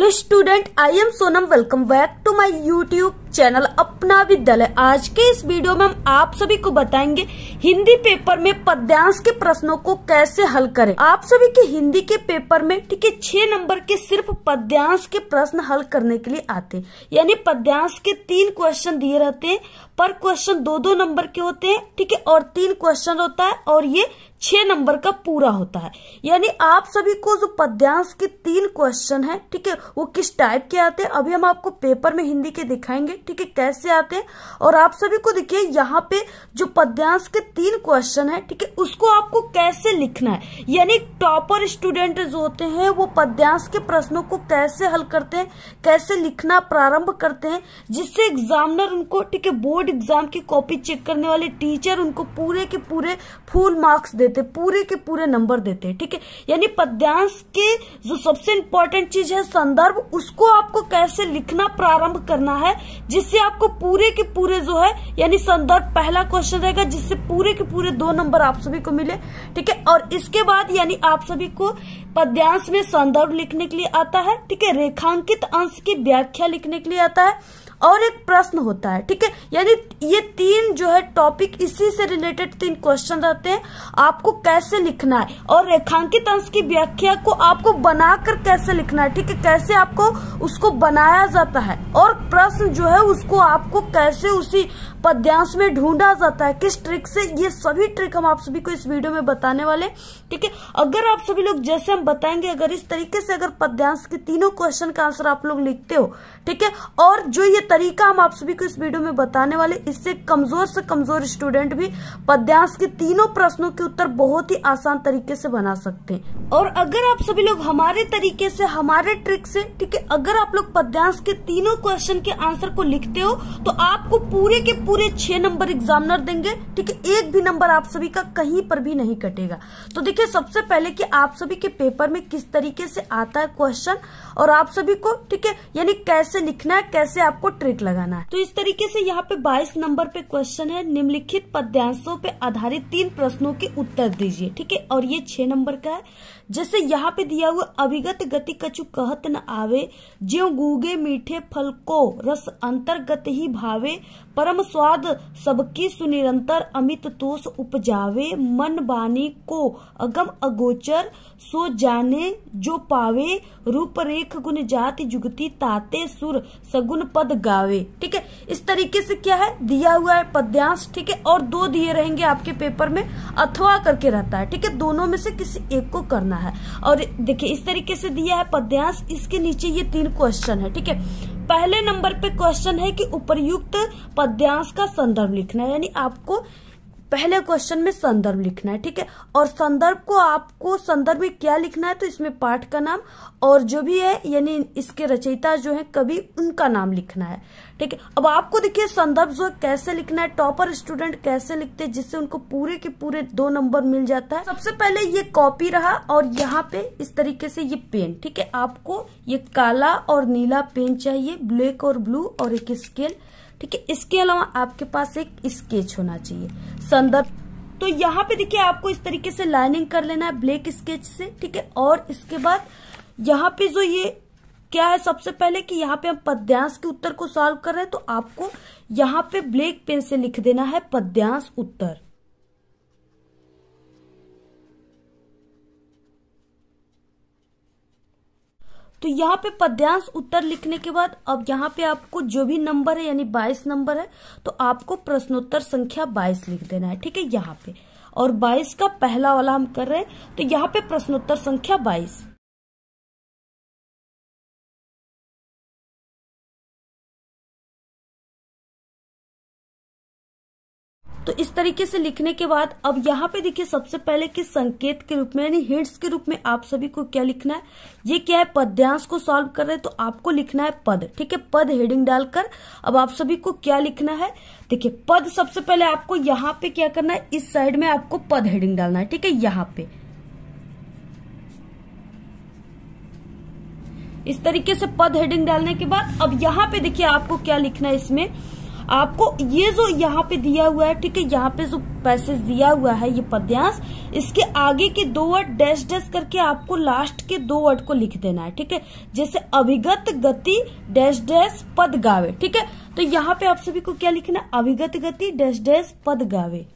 Hello, student, I am Sonam. Welcome back to my YouTube channel अपना विद्यालय आज के इस वीडियो में हम आप सभी को बताएंगे हिंदी पेपर में पद्यांश के प्रश्नों को कैसे हल करें आप सभी के हिंदी के पेपर में ठीक है छह नंबर के सिर्फ पद्यांश के प्रश्न हल करने के लिए आते यानी पद्यांश के तीन क्वेश्चन दिए रहते हैं पर क्वेश्चन दो दो नंबर के होते हैं ठीक है और तीन क्वेश्चन होता है और ये छह नंबर का पूरा होता है यानी आप सभी को जो पद्यांश के तीन क्वेश्चन है ठीक है वो किस टाइप के आते हैं अभी हम आपको पेपर में हिंदी के दिखाएंगे ठीक है कैसे आते हैं और आप सभी को देखिए यहाँ पे जो पद्यांश के तीन क्वेश्चन है ठीक है उसको आपको कैसे लिखना है यानी टॉपर स्टूडेंट जो होते हैं वो पद्यांश के प्रश्नों को कैसे हल करते हैं कैसे लिखना प्रारंभ करते हैं जिससे एग्जामिनर उनको ठीक है बोर्ड एग्जाम की कॉपी चेक करने वाले टीचर उनको पूरे के पूरे फुल मार्क्स देते पूरे के पूरे नंबर देते ठीक है यानी पद्यांश के जो सबसे इंपॉर्टेंट चीज है संदर्भ उसको आपको कैसे लिखना प्रारंभ करना है जिससे आपको पूरे के पूरे जो है यानी संदर्भ पहला क्वेश्चन रहेगा जिससे पूरे के पूरे दो नंबर आप सभी को मिले ठीक है और इसके बाद यानी आप सभी को पद्यांश में संदर्भ लिखने के लिए आता है ठीक है रेखांकित अंश की व्याख्या लिखने के लिए आता है और एक प्रश्न होता है ठीक है यानी ये तीन जो है टॉपिक इसी से रिलेटेड तीन क्वेश्चन रहते हैं आपको कैसे लिखना है और रेखांकित अंश की व्याख्या को आपको बनाकर कैसे लिखना है ठीक है कैसे आपको उसको बनाया जाता है और प्रश्न जो है उसको आपको कैसे उसी पद्यांश में ढूंढा जाता है किस ट्रिक से ये सभी ट्रिक हम आप सभी को इस वीडियो में बताने वाले ठीक है अगर आप सभी लोग जैसे हम बताएंगे अगर इस तरीके से अगर पद्यांश के तीनों क्वेश्चन का आंसर आप लोग लिखते हो ठीक है और जो ये तरीका हम आप सभी को इस वीडियो में बताने वाले इससे कमजोर से कमजोर स्टूडेंट भी पद्यांश के तीनों प्रश्नों के उत्तर बहुत ही आसान तरीके से बना सकते हैं और अगर आप सभी लोग हमारे तरीके से हमारे ट्रिक से ठीक है अगर आप लोग पद्यांश के तीनों क्वेश्चन के आंसर को लिखते हो तो आपको पूरे के पूरे छह नंबर एग्जामिनर देंगे ठीक है एक भी नंबर आप सभी का कहीं पर भी नहीं कटेगा तो देखिए सबसे पहले कि आप सभी के पेपर में किस तरीके से आता है क्वेश्चन और आप सभी को ठीक है यानी कैसे लिखना है कैसे आपको ट्रिक लगाना है तो इस तरीके से यहाँ पे 22 नंबर पे क्वेश्चन है निम्नलिखित पद्यांशों पे आधारित तीन प्रश्नों के उत्तर दीजिए ठीक है और ये छह नंबर का है जैसे यहाँ पे दिया हुआ अभिगत गति कछु कहत न आवे ज्यो गुगे मीठे फल को रस अंतर्गत ही भावे परम स्वाद सबकी सुनिरंतर अमित तोष उपजावे मन बानी को अगम अगोचर सो जाने जो पावे रूप रेख गुण जाति जुगती ताते सुर सगुन पद गावे ठीक है इस तरीके से क्या है दिया हुआ है पद्यांश ठीक है और दो दिए रहेंगे आपके पेपर में अथवा करके रहता है ठीक है दोनों में से किसी एक को करना है और देखिए इस तरीके से दिया है पद्यांश इसके नीचे ये तीन क्वेश्चन है ठीक है पहले नंबर पे क्वेश्चन है कि उपर्युक्त पद्यांश का संदर्भ लिखना है यानी आपको पहले क्वेश्चन में संदर्भ लिखना है ठीक है और संदर्भ को आपको संदर्भ में क्या लिखना है तो इसमें पाठ का नाम और जो भी है यानी इसके रचयिता जो है कभी उनका नाम लिखना है ठीक है अब आपको देखिए संदर्भ जो कैसे लिखना है टॉपर स्टूडेंट कैसे लिखते हैं जिससे उनको पूरे के पूरे दो नंबर मिल जाता है सबसे पहले ये कॉपी रहा और यहाँ पे इस तरीके से ये पेन ठीक है आपको ये काला और नीला पेन चाहिए ब्लैक और ब्लू और एक स्केल ठीक है इसके अलावा आपके पास एक स्केच होना चाहिए संदर्भ तो यहाँ पे देखिए आपको इस तरीके से लाइनिंग कर लेना है ब्लैक स्केच से ठीक है और इसके बाद यहाँ पे जो ये क्या है सबसे पहले कि यहाँ पे हम पद्यांश के उत्तर को सॉल्व कर रहे हैं तो आपको यहाँ पे ब्लैक पेन से लिख देना है पद्यांश उत्तर तो यहाँ पे पद्यांश उत्तर लिखने के बाद अब यहाँ पे आपको जो भी नंबर है यानी बाईस नंबर है तो आपको प्रश्नोत्तर संख्या बाईस लिख देना है ठीक है यहाँ पे और बाईस का पहला वाला हम कर रहे हैं तो यहाँ पे प्रश्नोत्तर संख्या बाईस तरीके से लिखने के बाद अब यहाँ पे देखिए सबसे पहले कि संकेत के रूप में यानी हिंट्स के रूप में आप सभी को क्या लिखना है ये क्या है पद्यांश को सॉल्व कर रहे हैं तो आपको लिखना है पद ठीक है पद हेडिंग डालकर अब आप सभी को क्या लिखना है देखिए पद सबसे पहले आपको यहाँ पे क्या करना है इस साइड में आपको पद हेडिंग डालना है ठीक है यहाँ पे इस तरीके से पद हेडिंग डालने के बाद अब यहाँ पे देखिए आपको क्या लिखना है इसमें आपको ये जो यहाँ पे दिया हुआ है ठीक है यहाँ पे जो पैसेज दिया हुआ है ये पद्यांश इसके आगे के दो वर्ड डैश डैश करके आपको लास्ट के दो वर्ड को लिख देना है ठीक है जैसे अभिगत गति डैश डैश पद गावे ठीक है तो यहाँ पे आप सभी को क्या लिखना है अभिगत गति डैश डैश पद गावे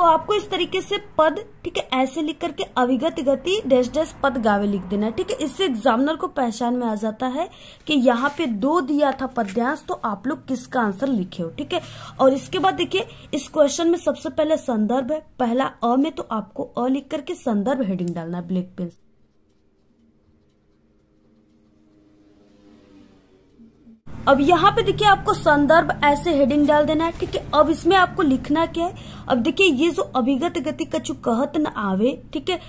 तो आपको इस तरीके से पद ठीक है ऐसे लिख करके अविगत गति डैश डैश पद गावे लिख देना है ठीक है इससे एग्जामिनर को पहचान में आ जाता है कि यहाँ पे दो दिया था पद्यांश तो आप लोग किसका आंसर लिखे हो ठीक है और इसके बाद देखिए इस क्वेश्चन में सबसे पहले संदर्भ है पहला अ में तो आपको अ लिख करके संदर्भ हेडिंग डालना है ब्लैक पेन अब यहाँ पे देखिए आपको संदर्भ ऐसे हेडिंग डाल देना है ठीक है अब इसमें आपको लिखना क्या है अब देखिए ये जो अभिगत गति कछु कहत न आवे ठीक है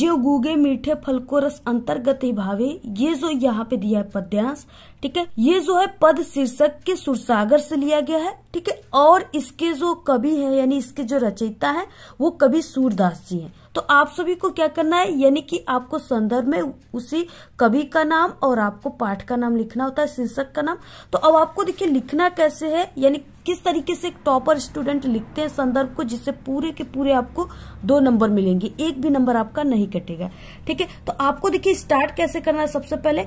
जो गुगे मीठे फल को रस अंतर्गत ही भावे ये जो यहाँ पे दिया है पद्यांश ठीक है ये जो है पद शीर्षक के सुरसागर से लिया गया है ठीक है और इसके जो कवि है यानी इसके जो रचयिता है वो कवि सूरदास जी है तो आप सभी को क्या करना है यानी कि आपको संदर्भ में उसी कवि का नाम और आपको पाठ का नाम लिखना होता है शीर्षक का नाम तो अब आपको देखिए लिखना कैसे है यानी किस तरीके से एक टॉपर स्टूडेंट लिखते हैं संदर्भ को जिससे पूरे के पूरे आपको दो नंबर मिलेंगे एक भी नंबर आपका नहीं कटेगा ठीक है तो आपको देखिए स्टार्ट कैसे करना है सबसे पहले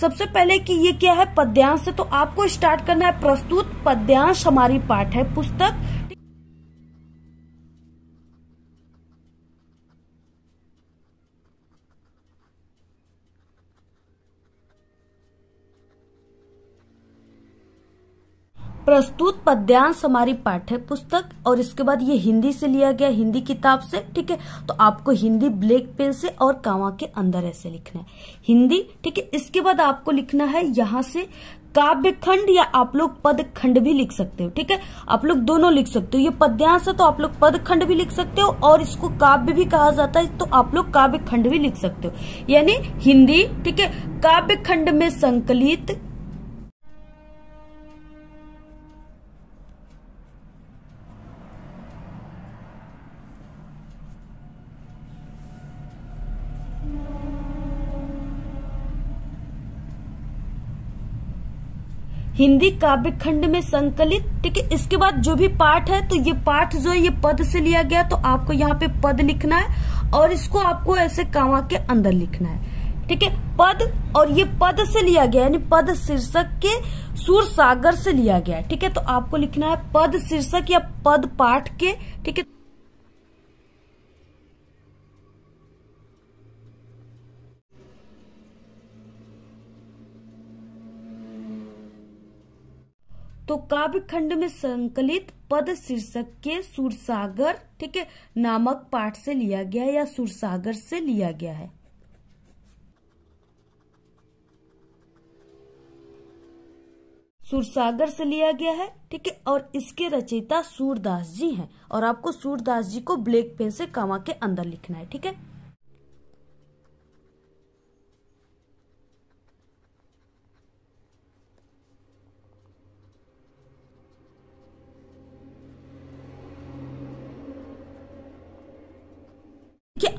सबसे पहले कि ये क्या है पद्यांश से तो आपको स्टार्ट करना है प्रस्तुत पद्यांश हमारी पाठ है पुस्तक प्रस्तुत पद्यांश हमारी पाठ्य पुस्तक और इसके बाद ये हिंदी से लिया गया हिंदी किताब से ठीक है तो आपको हिंदी ब्लैक पेन से और कावा के अंदर ऐसे लिखना है हिंदी ठीक है इसके बाद आपको लिखना है यहाँ से काव्य खंड या आप लोग पद खंड भी लिख सकते हो ठीक है आप लोग दोनों लिख सकते हो ये पद्यांश है तो आप लोग पद खंड भी लिख सकते हो और इसको काव्य भी कहा जाता है तो आप लोग काव्य खंड भी लिख सकते हो यानी हिंदी ठीक है काव्य खंड में संकलित हिंदी काव्य खंड में संकलित ठीक है इसके बाद जो भी पाठ है तो ये पाठ जो है ये पद से लिया गया तो आपको यहाँ पे पद लिखना है और इसको आपको ऐसे कावा के अंदर लिखना है ठीक है पद और ये पद से लिया गया यानी पद शीर्षक के सूर सागर से लिया गया ठीक है तो आपको लिखना है पद शीर्षक या पद पाठ के ठीक है तो काव्य खंड में संकलित पद शीर्षक के सुरसागर ठीक है नामक पाठ से लिया गया या सुरसागर से लिया गया है सुरसागर से लिया गया है ठीक है और इसके रचयिता सूरदास जी हैं और आपको सूरदास जी को ब्लैक पेन से कामा के अंदर लिखना है ठीक है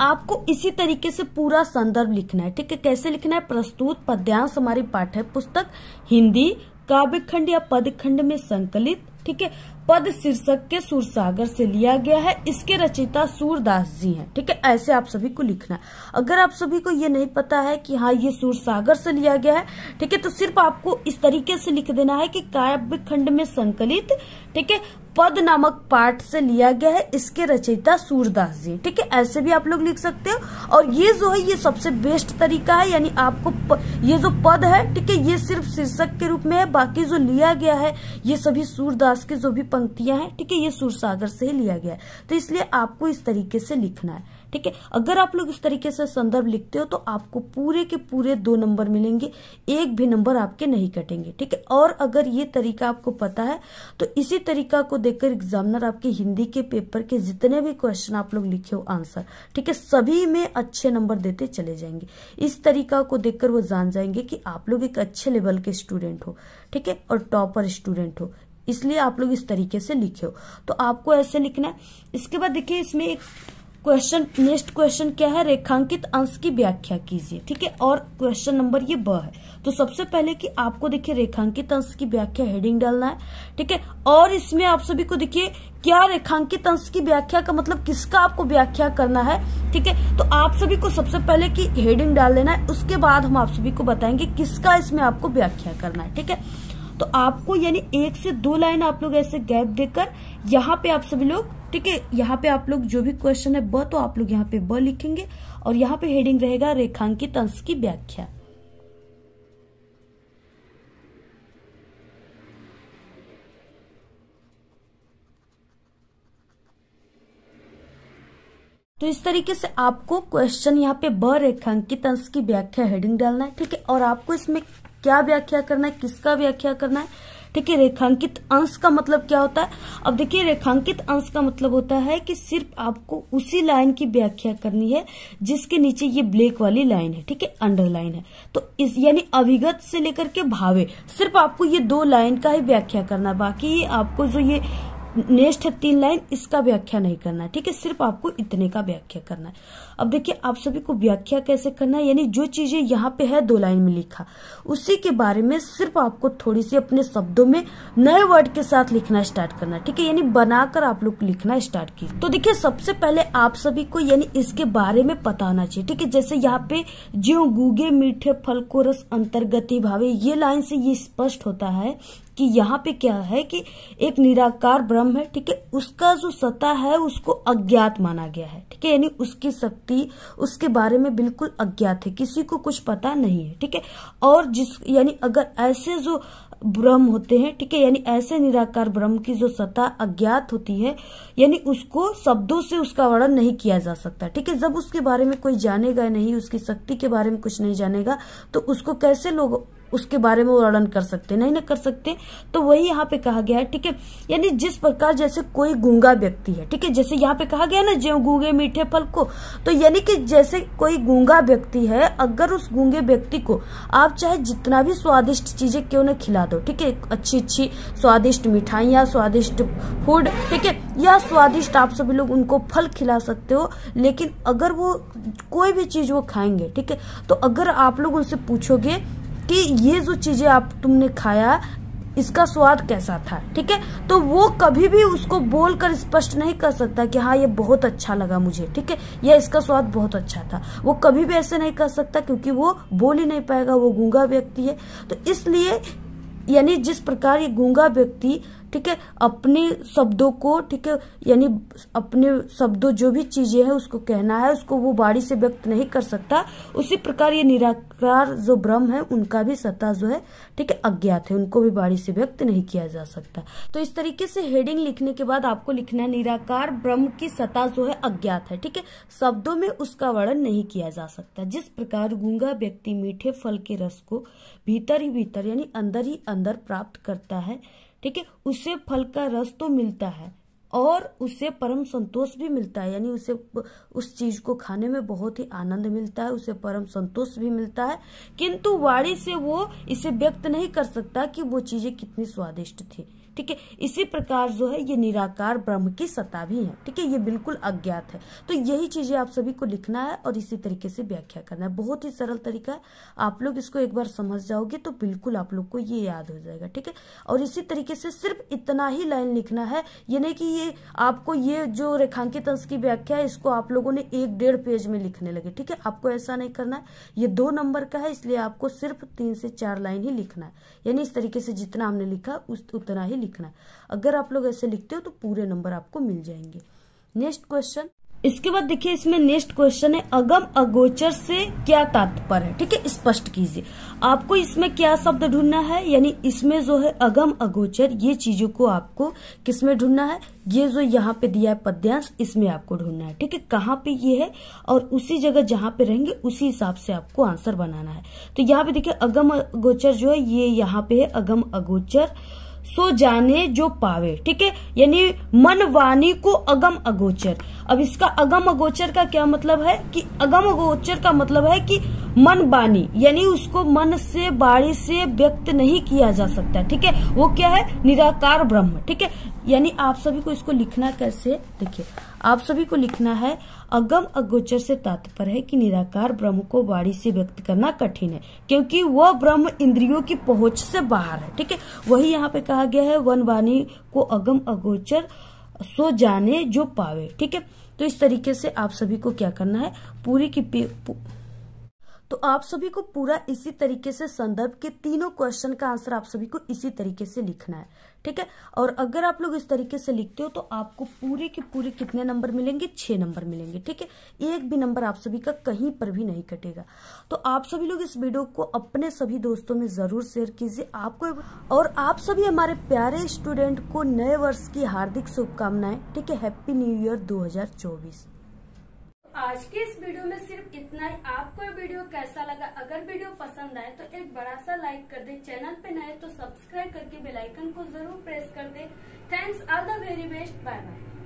आपको इसी तरीके से पूरा संदर्भ लिखना है ठीक है कैसे लिखना है प्रस्तुत पद्यांश हमारी पाठ्य पुस्तक हिंदी काव्य खंड या पद खंड में संकलित ठीक है पद शीर्षक के सूरसागर से लिया गया है इसके रचिता सूरदास जी हैं ठीक है ऐसे आप सभी को लिखना है अगर आप सभी को ये नहीं पता है कि हाँ ये सागर से लिया गया है ठीक है तो सिर्फ आपको इस तरीके से लिख देना है कि काव्य खंड में संकलित ठीक है पद नामक पाठ से लिया गया है इसके रचयिता सूरदास जी ठीक है ऐसे भी आप लोग लिख सकते हो और ये जो है ये सबसे बेस्ट तरीका है यानी आपको प, ये जो पद है ठीक है ये सिर्फ शीर्षक के रूप में है बाकी जो लिया गया है ये सभी सूरदास के जो भी पंक्तियां हैं ठीक है ये सूरसागर से ही लिया गया है तो इसलिए आपको इस तरीके से लिखना है ठीक है अगर आप लोग इस तरीके से संदर्भ लिखते हो तो आपको पूरे के पूरे दो नंबर मिलेंगे एक भी नंबर आपके नहीं कटेंगे ठीक है और अगर ये तरीका आपको पता है तो इसी तरीका को देखकर एग्जामिनर आपके हिंदी के पेपर के जितने भी क्वेश्चन आप लोग लिखे हो आंसर ठीक है सभी में अच्छे नंबर देते चले जाएंगे इस तरीका को देखकर वो जान जाएंगे कि आप लोग एक अच्छे लेवल के स्टूडेंट हो ठीक है और टॉपर स्टूडेंट हो इसलिए आप लोग इस तरीके से लिखे हो तो आपको ऐसे लिखना है इसके बाद देखिए इसमें एक क्वेश्चन नेक्स्ट क्वेश्चन क्या है रेखांकित अंश की व्याख्या कीजिए ठीक है और क्वेश्चन नंबर ये ब है तो सबसे पहले कि आपको देखिए रेखांकित अंश की व्याख्या हेडिंग डालना है ठीक है और इसमें आप सभी को देखिए क्या रेखांकित अंश की व्याख्या का मतलब किसका आपको व्याख्या करना है ठीक है तो आप सभी को सबसे पहले की हेडिंग डाल देना है उसके बाद हम आप सभी को बताएंगे किसका इसमें आपको व्याख्या करना है ठीक है तो आपको यानी एक से दो लाइन आप लोग ऐसे गैप देकर यहाँ पे आप सभी लोग ठीक है यहाँ पे आप लोग जो भी क्वेश्चन है ब तो आप लोग यहाँ पे ब लिखेंगे और यहाँ पे हेडिंग रहेगा रेखांकित अंश की व्याख्या तो इस तरीके से आपको क्वेश्चन यहाँ पे ब रेखांकित अंश की व्याख्या हेडिंग डालना है ठीक है और आपको इसमें क्या व्याख्या करना है किसका व्याख्या करना है ठीक है रेखांकित अंश का मतलब क्या होता है अब देखिए रेखांकित अंश का मतलब होता है कि सिर्फ आपको उसी लाइन की व्याख्या करनी है जिसके नीचे ये ब्लैक वाली लाइन है ठीक है अंडरलाइन है तो इस यानी अभिगत से लेकर के भावे सिर्फ आपको ये दो लाइन का ही व्याख्या करना है बाकी ये आपको जो ये नेक्स्ट है तीन लाइन इसका व्याख्या नहीं करना है ठीक है सिर्फ आपको इतने का व्याख्या करना है अब देखिए आप सभी को व्याख्या कैसे करना है यानी जो चीजें यहाँ पे है दो लाइन में लिखा उसी के बारे में सिर्फ आपको थोड़ी सी अपने शब्दों में नए वर्ड के साथ लिखना स्टार्ट करना ठीक है यानी बनाकर आप लोग लिखना स्टार्ट की तो देखिये सबसे पहले आप सभी को यानी इसके बारे में पता होना चाहिए ठीक है जैसे यहाँ पे जो गुगे मीठे फल को रस अंतर्गति भावे ये लाइन से ये स्पष्ट होता है कि यहाँ पे क्या है कि एक निराकार ब्रह्म है ठीक है उसका जो सत्ता है उसको अज्ञात माना गया है ठीक है यानी उसकी सत्ता व्यक्ति उसके बारे में बिल्कुल अज्ञात है किसी को कुछ पता नहीं है ठीक है और जिस यानी अगर ऐसे जो ब्रह्म होते हैं ठीक है यानी ऐसे निराकार ब्रह्म की जो सत्ता अज्ञात होती है यानी उसको शब्दों से उसका वर्णन नहीं किया जा सकता ठीक है जब उसके बारे में कोई जानेगा नहीं उसकी शक्ति के बारे में कुछ नहीं जानेगा तो उसको कैसे लोग उसके बारे में वर्णन कर सकते नहीं ना कर सकते तो वही यहाँ पे कहा गया है ठीक है यानी जिस प्रकार जैसे कोई गूंगा व्यक्ति है ठीक है जैसे यहाँ पे कहा गया ना जो गूंगे मीठे फल को तो यानी कि जैसे कोई गूंगा व्यक्ति है अगर उस गूंगे व्यक्ति को आप चाहे जितना भी स्वादिष्ट चीजें क्यों ना खिला दो ठीक है अच्छी अच्छी स्वादिष्ट मिठाइयाँ स्वादिष्ट फूड ठीक है या स्वादिष्ट आप सभी लोग उनको फल खिला सकते हो लेकिन अगर वो कोई भी चीज वो खाएंगे ठीक है तो अगर आप लोग उनसे पूछोगे कि ये जो चीज़ें आप तुमने खाया इसका स्वाद कैसा था ठीक है तो वो कभी भी उसको बोलकर स्पष्ट नहीं कर सकता कि हाँ ये बहुत अच्छा लगा मुझे ठीक है या इसका स्वाद बहुत अच्छा था वो कभी भी ऐसे नहीं कर सकता क्योंकि वो बोल ही नहीं पाएगा वो गूंगा व्यक्ति है तो इसलिए यानी जिस प्रकार ये गूंगा व्यक्ति ठीक है अपने शब्दों को ठीक है यानी अपने शब्दों जो भी चीजें हैं उसको कहना है उसको वो बाड़ी से व्यक्त नहीं कर सकता उसी प्रकार ये निराकार जो ब्रह्म है उनका भी सत्ता जो है ठीक है अज्ञात है उनको भी बाड़ी से व्यक्त नहीं किया जा सकता तो इस तरीके से हेडिंग लिखने के बाद आपको लिखना है निराकार ब्रह्म की सत्ता जो है अज्ञात है ठीक है शब्दों में उसका वर्णन नहीं किया जा सकता जिस प्रकार गूंगा व्यक्ति मीठे फल के रस को भीतर ही भीतर यानी अंदर ही अंदर प्राप्त करता है ठीक है उसे फल का रस तो मिलता है और उसे परम संतोष भी मिलता है यानी उसे उस चीज को खाने में बहुत ही आनंद मिलता है उसे परम संतोष भी मिलता है किंतु वाणी से वो इसे व्यक्त नहीं कर सकता कि वो चीजें कितनी स्वादिष्ट थी ठीक है इसी प्रकार जो है ये निराकार ब्रह्म की सत्ता भी है ठीक है ये बिल्कुल अज्ञात है तो यही चीजें आप सभी को लिखना है और इसी तरीके से व्याख्या करना है बहुत ही सरल तरीका है आप लोग इसको एक बार समझ जाओगे तो बिल्कुल आप लोग को ये याद हो जाएगा ठीक है और इसी तरीके से सिर्फ इतना ही लाइन लिखना है यानी कि ये आपको ये जो रेखांकित अंश की व्याख्या है इसको आप लोगों ने एक डेढ़ पेज में लिखने लगे ठीक है आपको ऐसा नहीं करना है ये दो नंबर का है इसलिए आपको सिर्फ तीन से चार लाइन ही लिखना है यानी इस तरीके से जितना हमने लिखा उस उतना ही लिखना है अगर आप लोग ऐसे लिखते हो तो पूरे नंबर आपको मिल जाएंगे नेक्स्ट क्वेश्चन इसके बाद देखिए इसमें नेक्स्ट क्वेश्चन है अगम अगोचर से क्या तात्पर्य है ठीक है स्पष्ट कीजिए आपको इसमें क्या शब्द ढूंढना है यानी इसमें जो है अगम अगोचर ये चीजों को आपको किसमें ढूंढना है ये जो यहाँ पे दिया है पद्यांश इसमें आपको ढूंढना है ठीक है कहाँ पे ये है और उसी जगह जहाँ पे रहेंगे उसी हिसाब से आपको आंसर बनाना है तो यहाँ पे देखिये अगम अगोचर जो है ये यहाँ पे है अगम अगोचर सो जाने जो पावे ठीक है यानी मन वाणी को अगम अगोचर अब इसका अगम अगोचर का क्या मतलब है कि अगम अगोचर का मतलब है कि मन वाणी यानी उसको मन से बाणी से व्यक्त नहीं किया जा सकता ठीक है वो क्या है निराकार ब्रह्म ठीक है यानी आप सभी को इसको लिखना कैसे देखिये आप सभी को लिखना है अगम अगोचर से तात्पर्य है कि निराकार ब्रह्म को वाणी से व्यक्त करना कठिन है क्योंकि वह ब्रह्म इंद्रियों की पहुंच से बाहर है ठीक है वही यहाँ पे कहा गया है वन वाणी को अगम अगोचर सो जाने जो पावे ठीक है तो इस तरीके से आप सभी को क्या करना है पूरी की पू, तो आप सभी को पूरा इसी तरीके से संदर्भ के तीनों क्वेश्चन का आंसर आप सभी को इसी तरीके से लिखना है ठीक है और अगर आप लोग इस तरीके से लिखते हो तो आपको पूरे के पूरे कितने नंबर मिलेंगे छह नंबर मिलेंगे ठीक है एक भी नंबर आप सभी का कहीं पर भी नहीं कटेगा तो आप सभी लोग इस वीडियो को अपने सभी दोस्तों में जरूर शेयर कीजिए आपको और आप सभी हमारे प्यारे स्टूडेंट को नए वर्ष की हार्दिक शुभकामनाएं ठीक है हैप्पी न्यू ईयर दो आज के इस वीडियो में सिर्फ इतना ही आपको वीडियो कैसा लगा अगर वीडियो पसंद आए तो एक बड़ा सा लाइक कर दे चैनल पे नए तो सब्सक्राइब करके बेलाइकन को जरूर प्रेस कर दे thanks all the very best bye bye